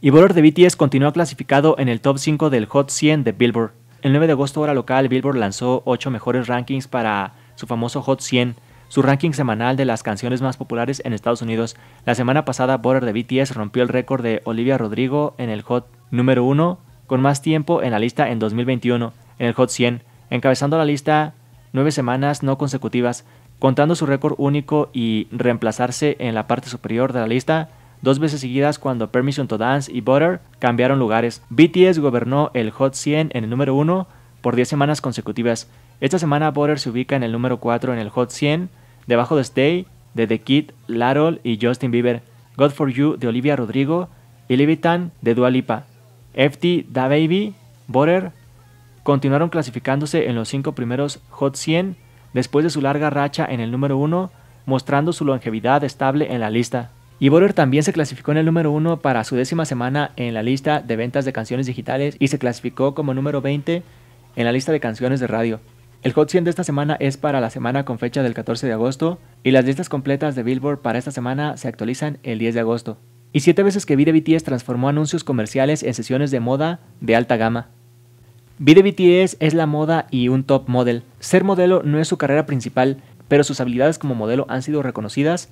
Y Border de BTS continúa clasificado en el top 5 del Hot 100 de Billboard. El 9 de agosto hora local, Billboard lanzó 8 mejores rankings para su famoso Hot 100, su ranking semanal de las canciones más populares en Estados Unidos. La semana pasada, Border de BTS rompió el récord de Olivia Rodrigo en el Hot número 1, con más tiempo en la lista en 2021, en el Hot 100, encabezando la lista 9 semanas no consecutivas contando su récord único y reemplazarse en la parte superior de la lista dos veces seguidas cuando Permission to Dance y Butter cambiaron lugares. BTS gobernó el Hot 100 en el número 1 por 10 semanas consecutivas. Esta semana Butter se ubica en el número 4 en el Hot 100, debajo de Stay, de The Kid, Larol y Justin Bieber, God For You de Olivia Rodrigo y Levitan de Dua Lipa. FT, Da Baby, Butter continuaron clasificándose en los 5 primeros Hot 100 después de su larga racha en el número 1, mostrando su longevidad estable en la lista. Y Border también se clasificó en el número 1 para su décima semana en la lista de ventas de canciones digitales y se clasificó como número 20 en la lista de canciones de radio. El Hot 100 de esta semana es para la semana con fecha del 14 de agosto y las listas completas de Billboard para esta semana se actualizan el 10 de agosto. Y siete veces que vi transformó anuncios comerciales en sesiones de moda de alta gama. Vi es la moda y un top model. Ser modelo no es su carrera principal, pero sus habilidades como modelo han sido reconocidas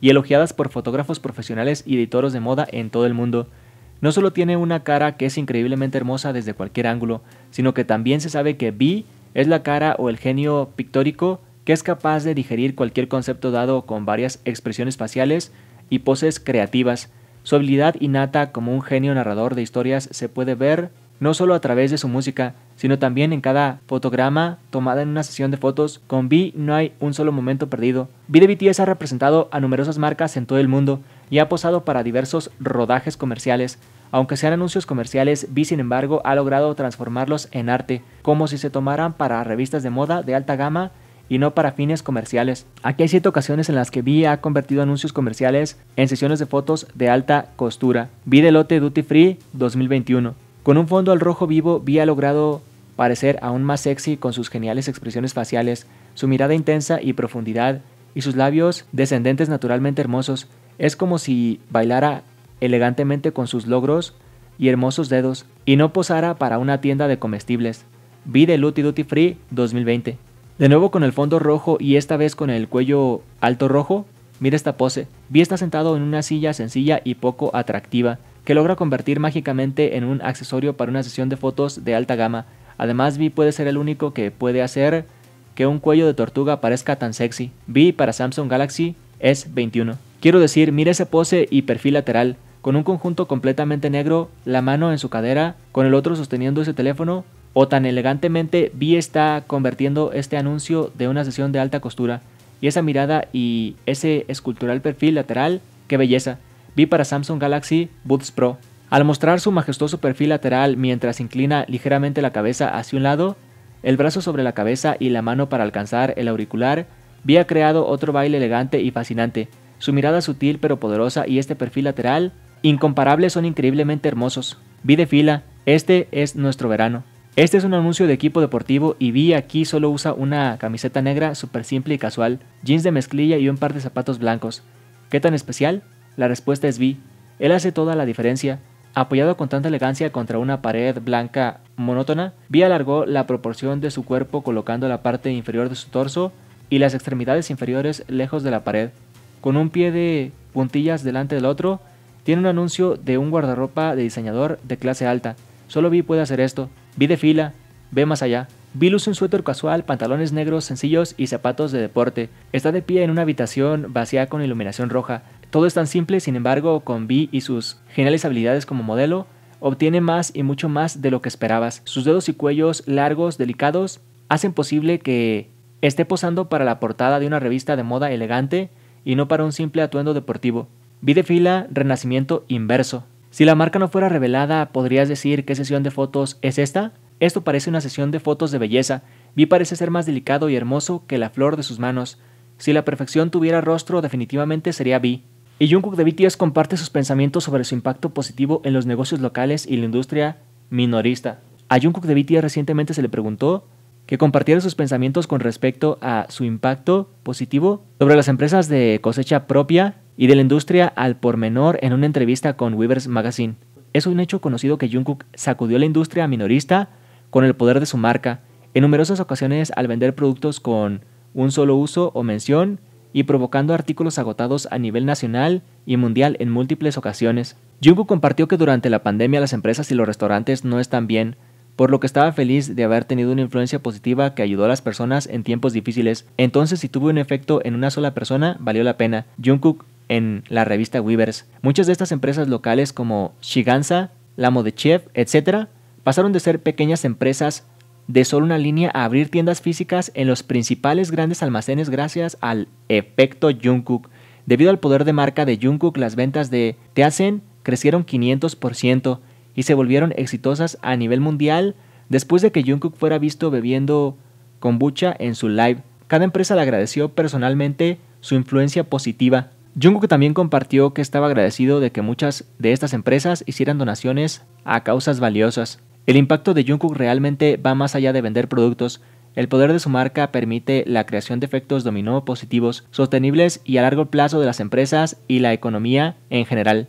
y elogiadas por fotógrafos profesionales y editores de moda en todo el mundo. No solo tiene una cara que es increíblemente hermosa desde cualquier ángulo, sino que también se sabe que Vi es la cara o el genio pictórico que es capaz de digerir cualquier concepto dado con varias expresiones faciales y poses creativas. Su habilidad innata como un genio narrador de historias se puede ver no solo a través de su música, sino también en cada fotograma tomada en una sesión de fotos. Con V no hay un solo momento perdido. V de BTS ha representado a numerosas marcas en todo el mundo y ha posado para diversos rodajes comerciales. Aunque sean anuncios comerciales, V sin embargo ha logrado transformarlos en arte, como si se tomaran para revistas de moda de alta gama y no para fines comerciales. Aquí hay siete ocasiones en las que Vi ha convertido anuncios comerciales en sesiones de fotos de alta costura. Vi de Duty Free 2021. Con un fondo al rojo vivo, Vi ha logrado parecer aún más sexy con sus geniales expresiones faciales, su mirada intensa y profundidad, y sus labios descendentes naturalmente hermosos. Es como si bailara elegantemente con sus logros y hermosos dedos, y no posara para una tienda de comestibles. Vi de Duty Free 2020. De nuevo con el fondo rojo y esta vez con el cuello alto rojo, mira esta pose. Vi está sentado en una silla sencilla y poco atractiva, que logra convertir mágicamente en un accesorio para una sesión de fotos de alta gama. Además, Vi puede ser el único que puede hacer que un cuello de tortuga parezca tan sexy. Vi para Samsung Galaxy S21. Quiero decir, mira ese pose y perfil lateral, con un conjunto completamente negro, la mano en su cadera, con el otro sosteniendo ese teléfono, o tan elegantemente Vi está convirtiendo este anuncio de una sesión de alta costura. Y esa mirada y ese escultural perfil lateral, qué belleza vi para Samsung Galaxy Buds Pro. Al mostrar su majestuoso perfil lateral mientras inclina ligeramente la cabeza hacia un lado, el brazo sobre la cabeza y la mano para alcanzar el auricular, vi ha creado otro baile elegante y fascinante. Su mirada sutil pero poderosa y este perfil lateral, incomparable, son increíblemente hermosos. Vi de fila, este es nuestro verano. Este es un anuncio de equipo deportivo y vi aquí solo usa una camiseta negra súper simple y casual, jeans de mezclilla y un par de zapatos blancos. ¿Qué tan especial? La respuesta es B. Él hace toda la diferencia. Apoyado con tanta elegancia contra una pared blanca monótona, B alargó la proporción de su cuerpo colocando la parte inferior de su torso y las extremidades inferiores lejos de la pared. Con un pie de puntillas delante del otro, tiene un anuncio de un guardarropa de diseñador de clase alta. Solo Vi puede hacer esto. Vi de fila, ve más allá. Vi luce un suéter casual, pantalones negros sencillos y zapatos de deporte. Está de pie en una habitación vacía con iluminación roja. Todo es tan simple, sin embargo, con Vi y sus geniales habilidades como modelo, obtiene más y mucho más de lo que esperabas. Sus dedos y cuellos largos, delicados, hacen posible que esté posando para la portada de una revista de moda elegante y no para un simple atuendo deportivo. Vi de fila Renacimiento Inverso. Si la marca no fuera revelada, ¿podrías decir qué sesión de fotos es esta? Esto parece una sesión de fotos de belleza. Vi parece ser más delicado y hermoso que la flor de sus manos. Si la perfección tuviera rostro, definitivamente sería Vi. Y Jungkook de BTS comparte sus pensamientos sobre su impacto positivo en los negocios locales y la industria minorista. A Jungkook de BTS recientemente se le preguntó que compartiera sus pensamientos con respecto a su impacto positivo sobre las empresas de cosecha propia y de la industria al por menor en una entrevista con Weavers Magazine. Es un hecho conocido que Jungkook sacudió la industria minorista con el poder de su marca en numerosas ocasiones al vender productos con un solo uso o mención y provocando artículos agotados a nivel nacional y mundial en múltiples ocasiones. Jungkook compartió que durante la pandemia las empresas y los restaurantes no están bien, por lo que estaba feliz de haber tenido una influencia positiva que ayudó a las personas en tiempos difíciles. Entonces, si tuvo un efecto en una sola persona, valió la pena. Jungkook en la revista Weavers. Muchas de estas empresas locales como Shiganza, Lamo de Chef, etc., pasaron de ser pequeñas empresas de solo una línea a abrir tiendas físicas en los principales grandes almacenes gracias al efecto Jungkook. Debido al poder de marca de Jungkook, las ventas de Teasen crecieron 500% y se volvieron exitosas a nivel mundial después de que Jungkook fuera visto bebiendo kombucha en su live. Cada empresa le agradeció personalmente su influencia positiva. Jungkook también compartió que estaba agradecido de que muchas de estas empresas hicieran donaciones a causas valiosas. El impacto de Jungkook realmente va más allá de vender productos. El poder de su marca permite la creación de efectos dominó positivos, sostenibles y a largo plazo de las empresas y la economía en general.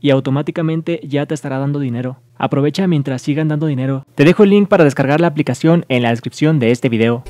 y automáticamente ya te estará dando dinero. Aprovecha mientras sigan dando dinero. Te dejo el link para descargar la aplicación en la descripción de este video.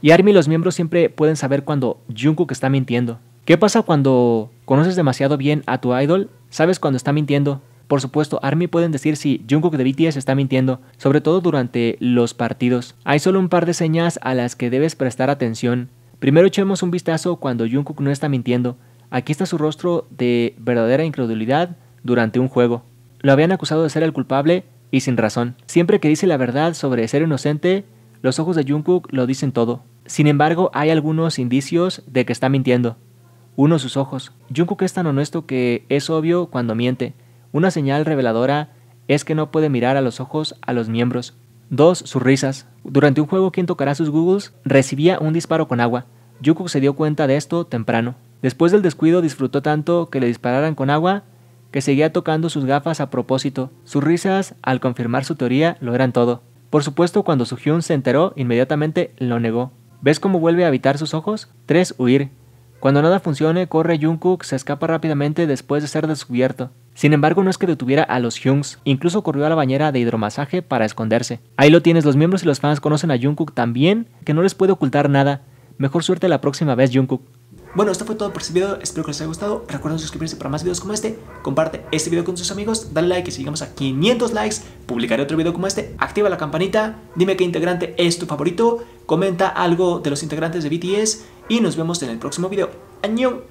Y Army los miembros siempre pueden saber cuando Jungkook está mintiendo. ¿Qué pasa cuando conoces demasiado bien a tu idol? Sabes cuando está mintiendo. Por supuesto, ARMY pueden decir si Jungkook de BTS está mintiendo, sobre todo durante los partidos. Hay solo un par de señas a las que debes prestar atención. Primero echemos un vistazo cuando Jungkook no está mintiendo. Aquí está su rostro de verdadera incredulidad durante un juego. Lo habían acusado de ser el culpable y sin razón. Siempre que dice la verdad sobre ser inocente, los ojos de Jungkook lo dicen todo. Sin embargo, hay algunos indicios de que está mintiendo. Uno, sus ojos. Jungkook es tan honesto que es obvio cuando miente. Una señal reveladora es que no puede mirar a los ojos a los miembros. Dos, Sus risas. Durante un juego quien tocará sus googles recibía un disparo con agua. Jungkook se dio cuenta de esto temprano. Después del descuido disfrutó tanto que le dispararan con agua que seguía tocando sus gafas a propósito. Sus risas, al confirmar su teoría, lo eran todo. Por supuesto, cuando su Hyun se enteró, inmediatamente lo negó. ¿Ves cómo vuelve a evitar sus ojos? 3. Huir. Cuando nada funcione, corre Jungkook, se escapa rápidamente después de ser descubierto. Sin embargo, no es que detuviera a los Hyungs, incluso corrió a la bañera de hidromasaje para esconderse. Ahí lo tienes, los miembros y los fans conocen a Jungkook tan bien que no les puede ocultar nada. Mejor suerte la próxima vez, Jungkook. Bueno, esto fue todo por este video, espero que les haya gustado. Recuerden suscribirse para más videos como este, comparte este video con sus amigos, dale like y si llegamos a 500 likes, publicaré otro video como este, activa la campanita, dime qué integrante es tu favorito, comenta algo de los integrantes de BTS y nos vemos en el próximo video. ¡Añón!